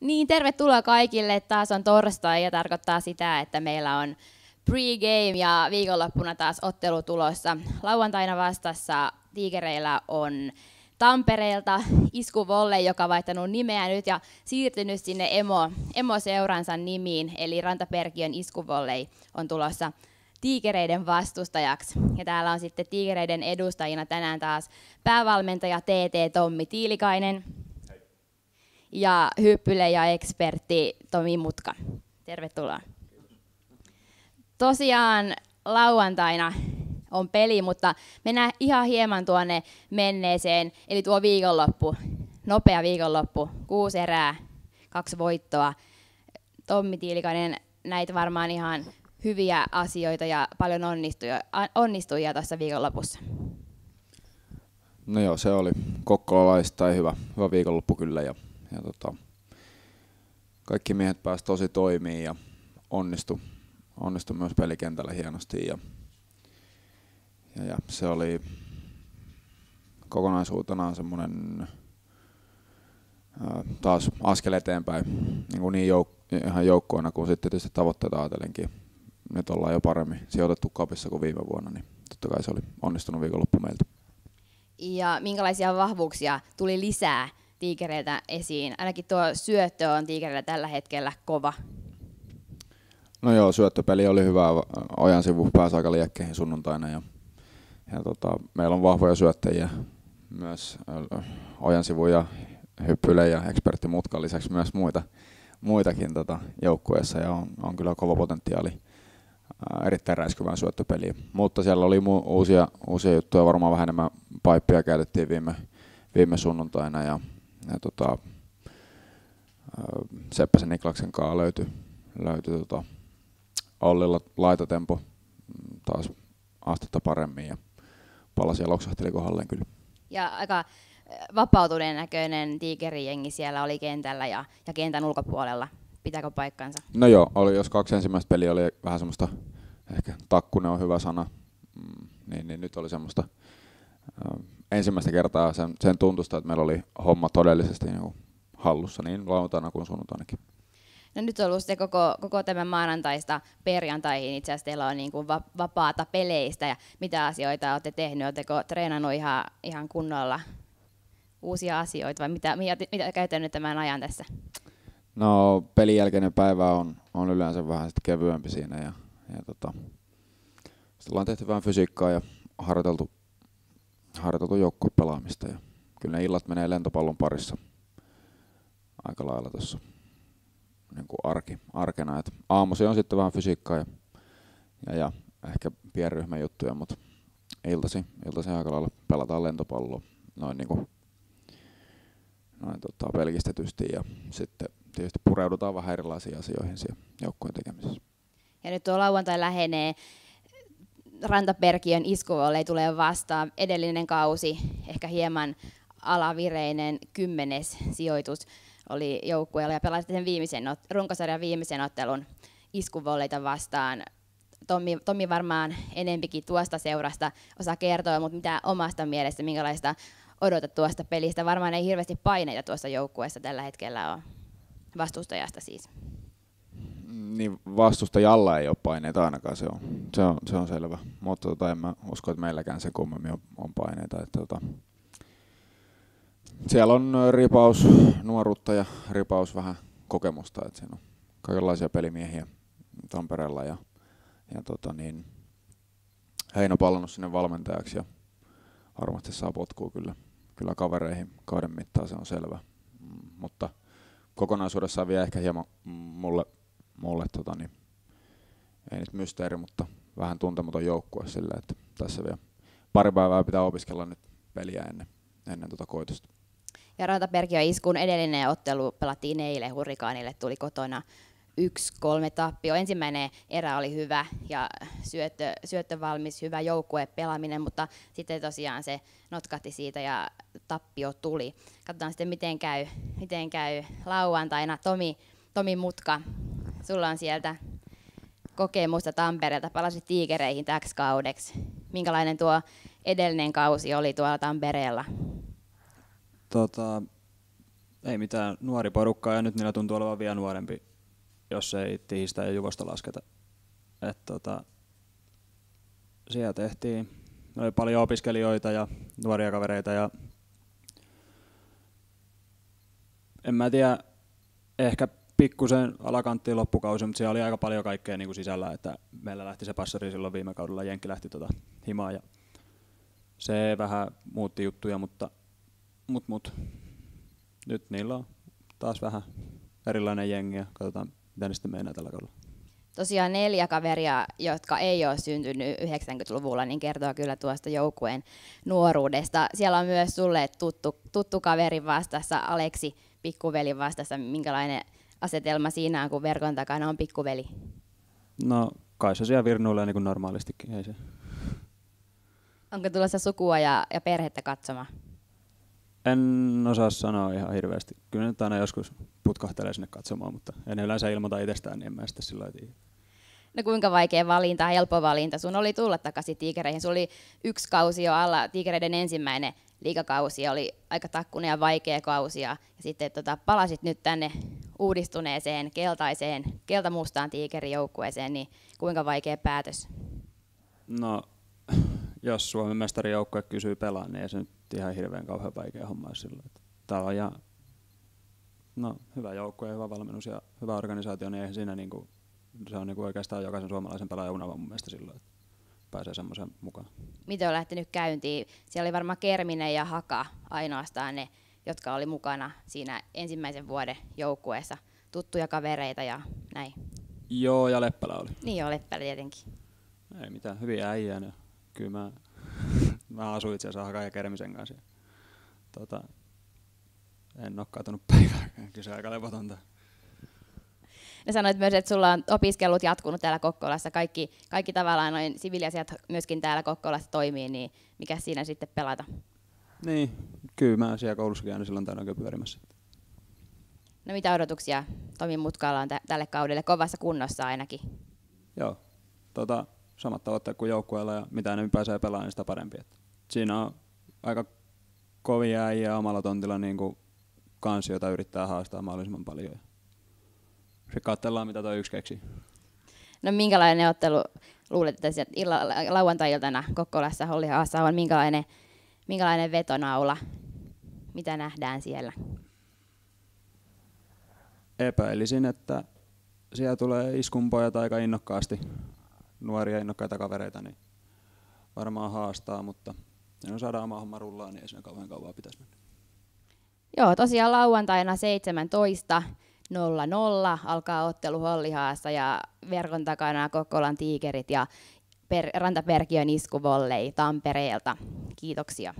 Niin, tervetuloa kaikille. Taas on torstai ja tarkoittaa sitä, että meillä on pregame ja viikonloppuna taas ottelu tulossa. Lauantaina vastassa Tiikereillä on Tampereelta Isku Volle, joka on vaihtanut nimeä nyt ja siirtynyt sinne emo, seuransa nimiin, eli Rantaperkiön Isku Volle on tulossa tiikereiden vastustajaksi. Ja täällä on sitten tiikereiden edustajina tänään taas päävalmentaja TT Tommi Tiilikainen, ja ja ekspertti Tomi Mutka. Tervetuloa. Tosiaan lauantaina on peli, mutta mennään ihan hieman tuonne menneeseen, eli tuo viikonloppu, nopea viikonloppu, kuusi erää, kaksi voittoa. Tommi Tiilikainen, näitä varmaan ihan hyviä asioita ja paljon onnistuja, onnistujia tuossa viikonlopussa. No joo, se oli kokkolalaisista hyvä, hyvä viikonloppu kyllä ja ja tota, kaikki miehet pääsi tosi toimiin ja onnistu, onnistu myös pelikentällä hienosti. Ja, ja, ja se oli kokonaisuutenaan semmoinen taas askel eteenpäin niin, kuin niin jouk- ihan joukkoina kuin sitten tietysti tavoitteita ajatellenkin. Nyt ollaan jo paremmin sijoitettu kapissa kuin viime vuonna, niin totta kai se oli onnistunut viikonloppu meiltä. Ja minkälaisia vahvuuksia tuli lisää tiikereiltä esiin? Ainakin tuo syöttö on tiikereillä tällä hetkellä kova. No joo, syöttöpeli oli hyvä. Ojan sivu pääsi aika liekkeihin sunnuntaina ja, ja tota, meillä on vahvoja syöttäjiä myös Ojan äh, sivuja, hyppylejä, Hyppyle ja Ekspertti Mutkan lisäksi myös muita, muitakin tota, joukkueessa ja on, on kyllä kova potentiaali äh, erittäin räiskyvään syöttöpeliin. Mutta siellä oli mu- uusia, uusia juttuja, varmaan vähän enemmän paippia käytettiin viime, viime sunnuntaina ja ja tota, Seppäsen Niklaksen kanssa löytyi, löytyi tota, Ollilla laitatempo mm, taas astetta paremmin ja palasi ja loksahteli kohdalleen kyllä. Ja aika vapautuneen näköinen tiikerijengi siellä oli kentällä ja, ja kentän ulkopuolella. Pitääkö paikkansa? No joo, oli, jos kaksi ensimmäistä peliä oli vähän semmoista, ehkä takkunen on hyvä sana, mm, niin, niin nyt oli semmoista äh, ensimmäistä kertaa sen, sen tuntusta, että meillä oli homma todellisesti niin hallussa niin lauantaina kuin sunnuntainakin. No nyt on ollut se koko, koko tämän maanantaista perjantaihin itse asiassa teillä on niin kuin vapaata peleistä ja mitä asioita olette tehnyt, oletteko treenannut ihan, ihan kunnolla uusia asioita vai mitä, mitä, mitä käytänyt tämän ajan tässä? No pelin jälkeinen päivä on, on yleensä vähän sit kevyempi siinä ja, ja tota, sitten ollaan tehty vähän fysiikkaa ja harjoiteltu harjoiteltu pelaamista ja kyllä ne illat menee lentopallon parissa aika lailla tuossa niin arki, arkena. Et aamusi on sitten vähän fysiikkaa ja, ja, ja ehkä pienryhmän juttuja, mutta iltasi, iltasi aika lailla pelataan lentopalloa noin, niin kuin, noin tota, pelkistetysti ja sitten tietysti pureudutaan vähän erilaisiin asioihin siellä joukkueen tekemisessä. Ja nyt tuo lauantai lähenee, Rantaperkiön iskuvolle tulee vastaan. Edellinen kausi, ehkä hieman alavireinen kymmenes sijoitus oli joukkueella ja pelasi sen viimeisen, runkosarjan viimeisen ottelun iskuvolleita vastaan. Tommi, Tommi varmaan enempikin tuosta seurasta osaa kertoa, mutta mitä omasta mielestä, minkälaista odotat tuosta pelistä? Varmaan ei hirveästi paineita tuossa joukkueessa tällä hetkellä ole, vastustajasta siis. Niin vastustajalla ei ole paineita ainakaan, se on, se on, se on selvä. Mutta tota, en mä usko, että meilläkään se kummemmin on, on paineita. Että, tota, siellä on ripaus nuoruutta ja ripaus vähän kokemusta, että siinä on kaikenlaisia pelimiehiä Tampereella ja, ja tota niin, Heino palannut sinne valmentajaksi ja varmasti saa potkua kyllä, kyllä kavereihin kauden mittaan, se on selvä. Mm, mutta kokonaisuudessaan vielä ehkä hieman mulle mulle tota, niin, ei nyt mysteeri, mutta vähän tuntematon joukkue silleen, että tässä vielä pari päivää pitää opiskella nyt peliä ennen, ennen tuota koitosta. Ja Rantaperkiö iskuun edellinen ottelu pelattiin eilen Hurrikaanille, tuli kotona Yksi kolme tappio. Ensimmäinen erä oli hyvä ja syöttö, syöttö valmis, hyvä joukkue pelaaminen, mutta sitten tosiaan se notkahti siitä ja tappio tuli. Katsotaan sitten miten käy, miten käy lauantaina. Tomi, Tomi Mutka Sulla on sieltä kokemusta Tampereelta, palasit tiikereihin täksi kaudeksi. Minkälainen tuo edellinen kausi oli tuolla Tampereella? Tota, ei mitään nuori porukkaa ja nyt niillä tuntuu olevan vielä nuorempi, jos ei tiistä ja juvosta lasketa. Et tota, siellä tehtiin, oli paljon opiskelijoita ja nuoria kavereita ja en mä tiedä, ehkä pikkusen alakanttiin loppukausi, mutta siellä oli aika paljon kaikkea niin kuin sisällä, että meillä lähti se passari silloin viime kaudella, Jenkki lähti tota himaa ja se vähän muutti juttuja, mutta mut, mut. nyt niillä on taas vähän erilainen jengi ja katsotaan, mitä ne sitten meinaa tällä kaudella. Tosiaan neljä kaveria, jotka ei ole syntynyt 90-luvulla, niin kertoo kyllä tuosta joukkueen nuoruudesta. Siellä on myös sulle tuttu, tuttu kaveri vastassa, Aleksi Pikkuvelin vastassa. Minkälainen asetelma siinä on, kun verkon takana on pikkuveli? No kai se siellä virnuilee niin kuin normaalistikin. Ei se. Onko tulossa sukua ja, ja perhettä katsomaan? En osaa sanoa ihan hirveästi. Kyllä nyt aina joskus putkahtelee sinne katsomaan, mutta en yleensä ilmoita itsestään, niin en mä sitä sillä tiedä. No kuinka vaikea valinta, helppo valinta. Sun oli tulla takaisin tiikereihin. Sulla oli yksi kausi jo alla, tiikereiden ensimmäinen liikakausi oli aika takkunen ja vaikea kausi. Ja sitten tota, palasit nyt tänne uudistuneeseen keltaiseen, keltamustaan tiikerijoukkueeseen, niin kuinka vaikea päätös? No, jos Suomen mestarijoukkue kysyy pelaa, niin ei se nyt ihan hirveän kauhean vaikea homma sillä. Täällä on ihan no, hyvä joukkue, hyvä valmennus ja hyvä organisaatio, niin eihän siinä niinku, se on niinku oikeastaan jokaisen suomalaisen pelaajan unelma mun mielestä silloin, että pääsee semmoisen mukaan. Miten on lähtenyt käyntiin? Siellä oli varmaan Kerminen ja Haka ainoastaan ne jotka oli mukana siinä ensimmäisen vuoden joukkueessa. Tuttuja kavereita ja näin. Joo, ja Leppälä oli. Niin joo, Leppälä tietenkin. Ei mitään, hyviä äijää. Ne. Kyllä mä, mä asuin itse asiassa ja Kermisen kanssa. Tota, en ole katunut päivääkään, kyllä se aika levotonta. Ja sanoit myös, että sulla on opiskelut jatkunut täällä Kokkolassa. Kaikki, kaikki tavallaan noin siviiliasiat myöskin täällä Kokkolassa toimii, niin mikä siinä sitten pelata? Niin, kyllä mä siellä koulussa käynyt silloin täällä pyörimässä. No mitä odotuksia Tomi mutkalla on t- tälle kaudelle? Kovassa kunnossa ainakin. Joo, tota, samat tavoitteet kuin joukkueella ja mitä enemmän pääsee pelaamaan, niin sitä parempi. Et siinä on aika kovia äijä omalla tontilla niin kuin kansi, yrittää haastaa mahdollisimman paljon. Sitten katsellaan, mitä toi yksi keksi. No minkälainen ottelu luulet, että illalla, lauantai-iltana Kokkolassa Haassa on? Minkälainen minkälainen vetonaula, mitä nähdään siellä? Epäilisin, että siellä tulee iskunpojat aika innokkaasti, nuoria innokkaita kavereita, niin varmaan haastaa, mutta on saadaan oma homma rullaan, niin ei siinä kauhean kauan pitäisi mennä. Joo, tosiaan lauantaina 17.00 alkaa ottelu Hollihaassa ja verkon takana Kokkolan tiikerit ja per, Rantaperkiön iskuvollei Tampereelta. Kiitoksia.